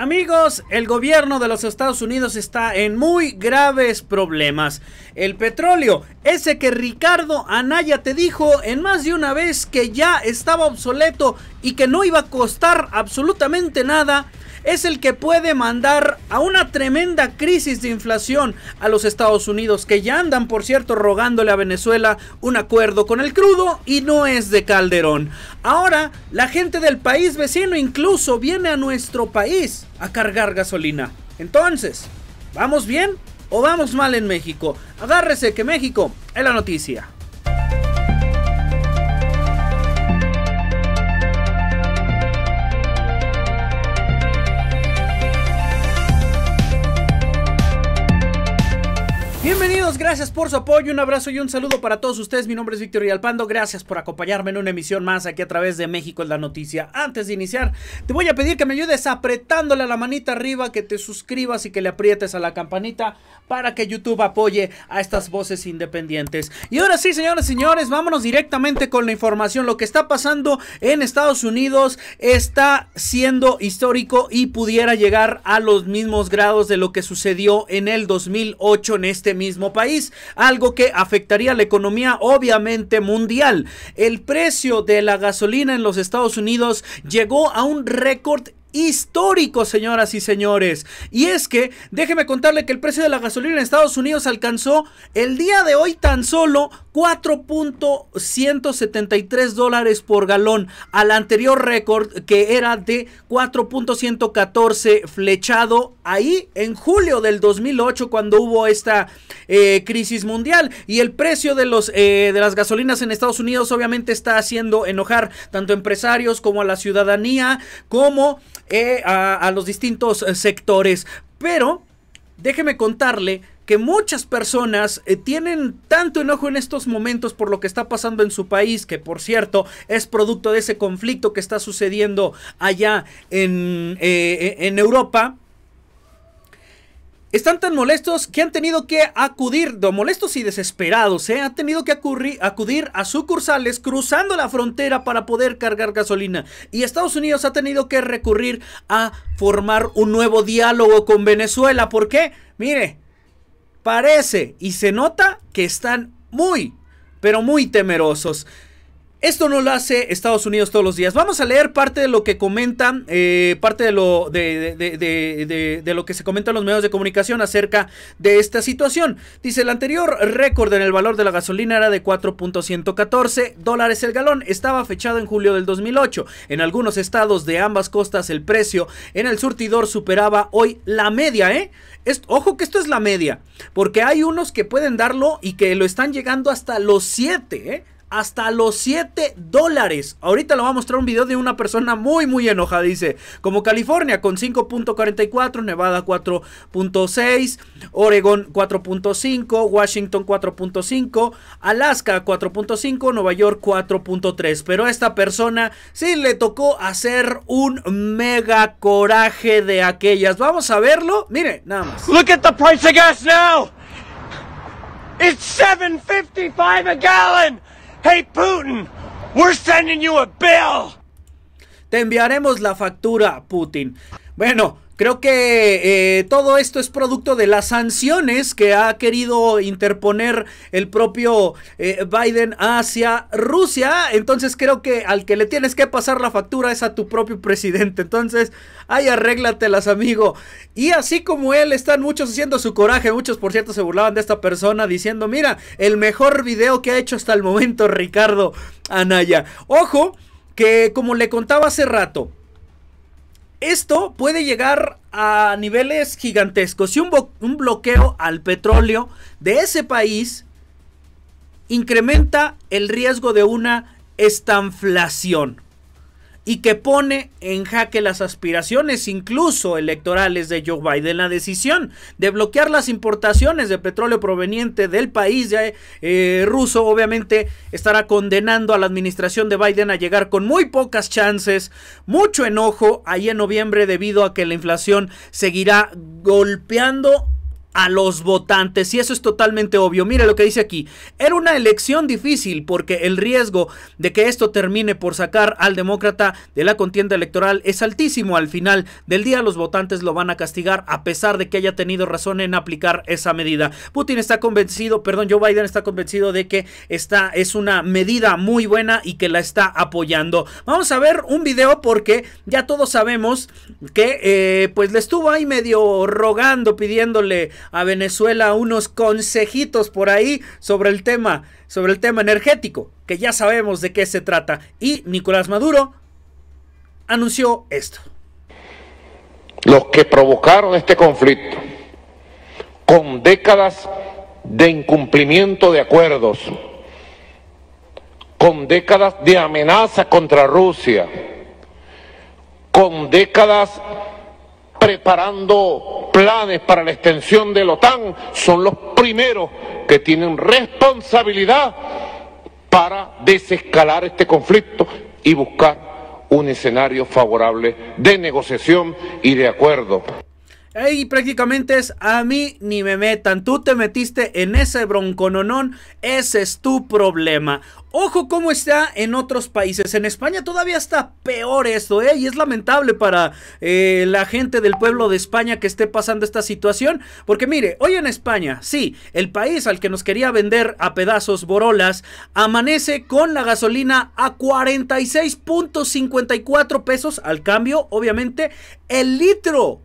Amigos, el gobierno de los Estados Unidos está en muy graves problemas. El petróleo, ese que Ricardo Anaya te dijo en más de una vez que ya estaba obsoleto y que no iba a costar absolutamente nada, es el que puede mandar a una tremenda crisis de inflación a los Estados Unidos, que ya andan, por cierto, rogándole a Venezuela un acuerdo con el crudo y no es de Calderón. Ahora, la gente del país vecino incluso viene a nuestro país a cargar gasolina. Entonces, ¿vamos bien o vamos mal en México? Agárrese que México es la noticia. Bienvenidos, gracias por su apoyo, un abrazo y un saludo para todos ustedes. Mi nombre es Víctor Yalpando. gracias por acompañarme en una emisión más aquí a través de México en la noticia. Antes de iniciar, te voy a pedir que me ayudes apretándole a la manita arriba, que te suscribas y que le aprietes a la campanita para que YouTube apoye a estas voces independientes. Y ahora sí, señoras y señores, vámonos directamente con la información. Lo que está pasando en Estados Unidos está siendo histórico y pudiera llegar a los mismos grados de lo que sucedió en el 2008 en este mismo país, algo que afectaría la economía obviamente mundial. El precio de la gasolina en los Estados Unidos llegó a un récord histórico, señoras y señores. Y es que, déjeme contarle que el precio de la gasolina en Estados Unidos alcanzó el día de hoy tan solo 4.173 dólares por galón al anterior récord que era de 4.114 flechado ahí en julio del 2008 cuando hubo esta eh, crisis mundial y el precio de, los, eh, de las gasolinas en Estados Unidos obviamente está haciendo enojar tanto a empresarios como a la ciudadanía como eh, a, los distintos eh, sectores. Pero déjeme contarle que muchas personas eh, tienen tanto enojo en estos momentos por lo que está pasando en su país, que por cierto es producto de ese conflicto que está sucediendo allá en Europa, están tan molestos que han tenido que acudir, molestos y desesperados, ¿eh? han tenido que acudir a sucursales cruzando la frontera para poder cargar gasolina. Y Estados Unidos ha tenido que recurrir a formar un nuevo diálogo con Venezuela. ¿Por qué? Mire, parece y se nota que están muy, pero muy temerosos. Esto no lo hace Estados Unidos todos los días. Vamos a leer parte de lo que comentan, eh, parte de lo, de, lo que se comentan los medios de comunicación acerca de esta situación. Dice, el anterior récord en el valor de la gasolina era de 4.114 dólares el galón. Estaba fechado en julio del 2008. En algunos estados de ambas costas el precio en el surtidor superaba hoy la media, ¿eh? ojo que esto es la media, porque hay unos que pueden darlo y que lo están llegando hasta los 7, ¿eh? hasta los 7 dólares. Ahorita lo voy a mostrar un video de una persona muy, muy enojada. Dice, como California con 5.44, Nevada 4.6, Oregon 4.5, Washington 4.5, Alaska 4.5, Nueva York 4.3. Pero a esta persona sí le tocó hacer un mega coraje de aquellas. Vamos a verlo. Mire, nada más. Look at the price of gas now. It's 7.55 a gallon. Hey Putin, we're sending you a bill. Te enviaremos la factura, Putin. Bueno, Creo que eh, todo esto es producto de las sanciones que ha querido interponer el propio eh, Biden hacia Rusia. Entonces creo que al que le tienes que pasar la factura es a tu propio presidente. Entonces, ay, arréglatelas, amigo. Y así como él, están muchos haciendo su coraje. Muchos, por cierto, se burlaban de esta persona diciendo, mira, el mejor video que ha hecho hasta el momento Ricardo Anaya. Ojo, que como le contaba hace rato. Esto puede llegar a niveles gigantescos. Si un, un bloqueo al petróleo de ese país incrementa el riesgo de una estanflación y que pone en jaque las aspiraciones, incluso electorales, de Joe Biden. La decisión de bloquear las importaciones de petróleo proveniente del país eh, ruso obviamente estará condenando a la administración de Biden a llegar con muy pocas chances, mucho enojo ahí en noviembre debido a que la inflación seguirá golpeando a los votantes y eso es totalmente obvio. Mire lo que dice aquí. Era una elección difícil porque el riesgo de que esto termine por sacar al demócrata de la contienda electoral es altísimo. Al final del día los votantes lo van a castigar a pesar de que haya tenido razón en aplicar esa medida. Putin está convencido, perdón, Joe Biden está convencido de que esta es una medida muy buena y que la está apoyando. Vamos a ver un video porque ya todos sabemos que eh, pues le estuvo ahí medio rogando, pidiéndole a Venezuela unos consejitos por ahí sobre el tema, sobre el tema energético, que ya sabemos de qué se trata. Y Nicolás Maduro anunció esto. Los que provocaron este conflicto con décadas de incumplimiento de acuerdos, con décadas de amenaza contra Rusia, con décadas preparando planes para la extensión de la OTAN son los primeros que tienen responsabilidad para desescalar este conflicto y buscar un escenario favorable de negociación y de acuerdo. Ahí prácticamente es a mí ni me metan. Tú te metiste en ese broncononón. Ese es tu problema. Ojo cómo está en otros países. En España todavía está peor esto, ¿eh? Y es lamentable para eh, la gente del pueblo de España que esté pasando esta situación. Porque mire, hoy en España, sí, el país al que nos quería vender a pedazos borolas, amanece con la gasolina a 46.54 pesos al cambio, obviamente, el litro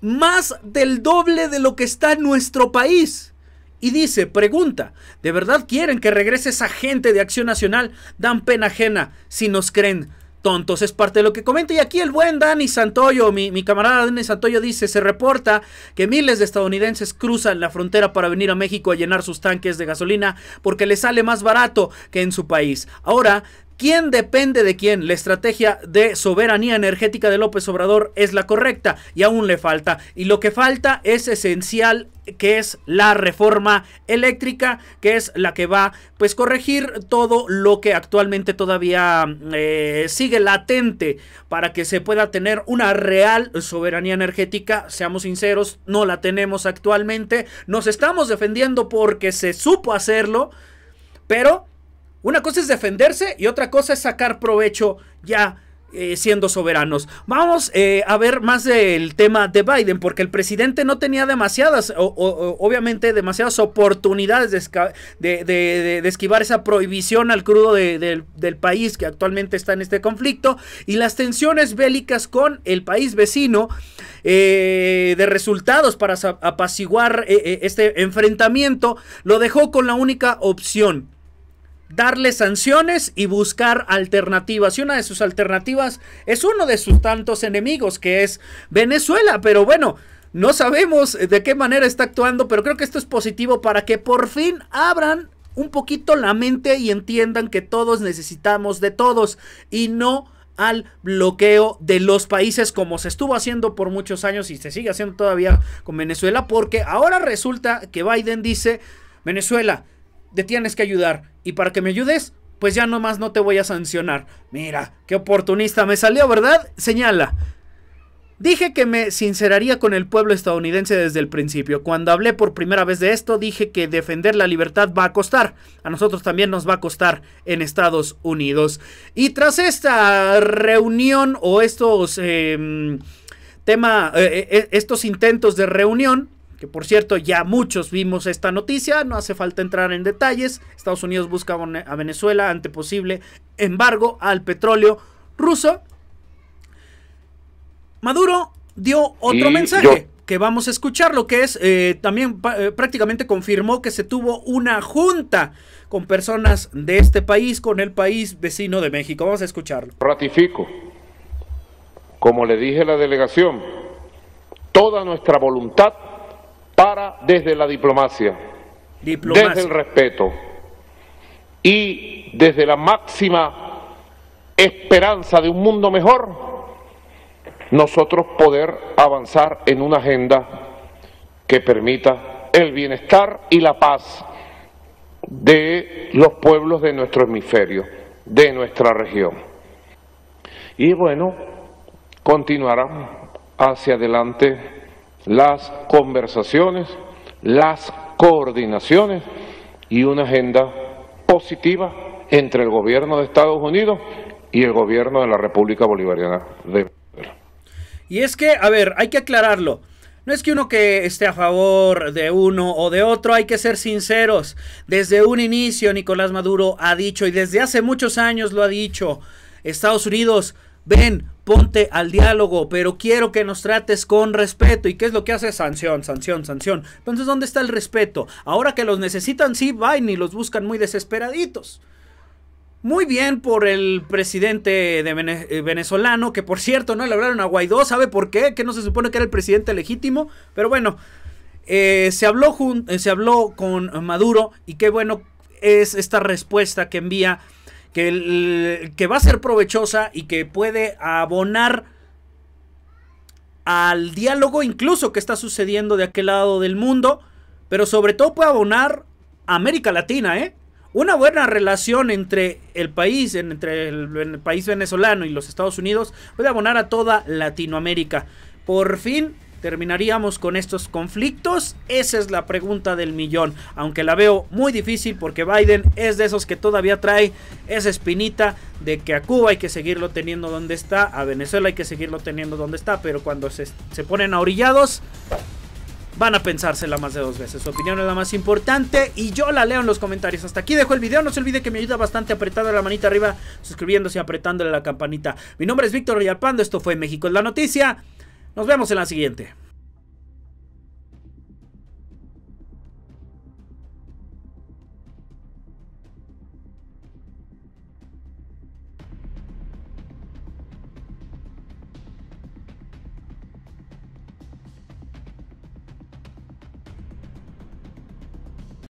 más del doble de lo que está en nuestro país. Y dice, pregunta, ¿de verdad quieren que regrese esa gente de Acción Nacional? Dan pena ajena si nos creen tontos. Es parte de lo que comenta. Y aquí el buen Dani Santoyo, mi, camarada Dani Santoyo dice, se reporta que miles de estadounidenses cruzan la frontera para venir a México a llenar sus tanques de gasolina porque les sale más barato que en su país. Ahora, ¿Quién depende de quién? La estrategia de soberanía energética de López Obrador es la correcta y aún le falta. Y lo que falta es esencial que es la reforma eléctrica, que es la que va pues corregir todo lo que actualmente todavía eh, sigue latente para que se pueda tener una real soberanía energética. Seamos sinceros, no la tenemos actualmente. Nos estamos defendiendo porque se supo hacerlo, pero una cosa es defenderse y otra cosa es sacar provecho ya eh, siendo soberanos. Vamos eh, a ver más del tema de Biden, porque el presidente no tenía demasiadas, obviamente demasiadas oportunidades de, de, esquivar esa prohibición al crudo del, del país que actualmente está en este conflicto y las tensiones bélicas con el país vecino eh, de resultados para apaciguar este enfrentamiento lo dejó con la única opción darle sanciones y buscar alternativas. Y una de sus alternativas es uno de sus tantos enemigos, que es Venezuela. Pero bueno, no sabemos de qué manera está actuando, pero creo que esto es positivo para que por fin abran un poquito la mente y entiendan que todos necesitamos de todos y no al bloqueo de los países como se estuvo haciendo por muchos años y se sigue haciendo todavía con Venezuela porque ahora resulta que Biden dice Venezuela te tienes que ayudar. Y para que me ayudes, pues ya nomás no te voy a sancionar. Mira, qué oportunista me salió, ¿verdad? Señala. Dije que me sinceraría con el pueblo estadounidense desde el principio. Cuando hablé por primera vez de esto, dije que defender la libertad va a costar. A nosotros también nos va a costar en Estados Unidos. Y tras esta reunión o estos... Em, tema, eh, eh, estos intentos de reunión, que por cierto ya muchos vimos esta noticia, no hace falta entrar en detalles, Estados Unidos busca a Venezuela ante posible embargo al petróleo ruso. Maduro dio otro mensaje que vamos a escuchar, lo que es, eh, también eh, prácticamente confirmó que se tuvo una junta con personas de este país, con el país vecino de México. Vamos a escucharlo. Ratifico, como le dije a la delegación, toda nuestra voluntad para desde la diplomacia, desde el respeto y desde la máxima esperanza de un mundo mejor, nosotros poder avanzar en una agenda que permita el bienestar y la paz de los pueblos de nuestro hemisferio, de nuestra región. Y bueno, continuará hacia adelante las conversaciones, las coordinaciones y una agenda positiva entre el gobierno de Estados Unidos y el gobierno de la República Bolivariana de Venezuela. Y es que, a ver, hay que aclararlo. No es que uno que esté a favor de uno o de otro, hay que ser sinceros. Desde un inicio Nicolás Maduro ha dicho, y desde hace muchos años lo ha dicho, Estados Unidos ven, ponte al diálogo, pero quiero que nos trates con respeto. ¿Y qué es lo que hace? Sanción, sanción, sanción. Entonces, ¿dónde está el respeto? Ahora que los necesitan, sí, van y los buscan muy desesperaditos. Muy bien por el presidente eh, venezolano, que por cierto no le hablaron a Guaidó, ¿sabe por qué? Que no se supone que era el presidente legítimo, pero bueno, eh, se, habló eh, se habló con Maduro y qué bueno es esta respuesta que envía que, va a ser provechosa y que puede abonar al diálogo incluso que está sucediendo de aquel lado del mundo, pero sobre todo puede abonar a América Latina, ¿eh? Una buena relación entre el país, entre el país venezolano y los Estados Unidos puede abonar a toda Latinoamérica. Por fin ¿Terminaríamos con estos conflictos? Esa es la pregunta del millón, aunque la veo muy difícil porque Biden es de esos que todavía trae esa espinita de que a Cuba hay que seguirlo teniendo donde está, a Venezuela hay que seguirlo teniendo donde está, pero cuando se, ponen a orillados van a pensársela más de dos veces. Su opinión es la más importante y yo la leo en los comentarios. Hasta aquí dejo el video. No se olvide que me ayuda bastante apretando la manita arriba, suscribiéndose y apretándole la campanita. Mi nombre es Víctor Villalpando. Esto fue México en la noticia. Nos vemos en la siguiente.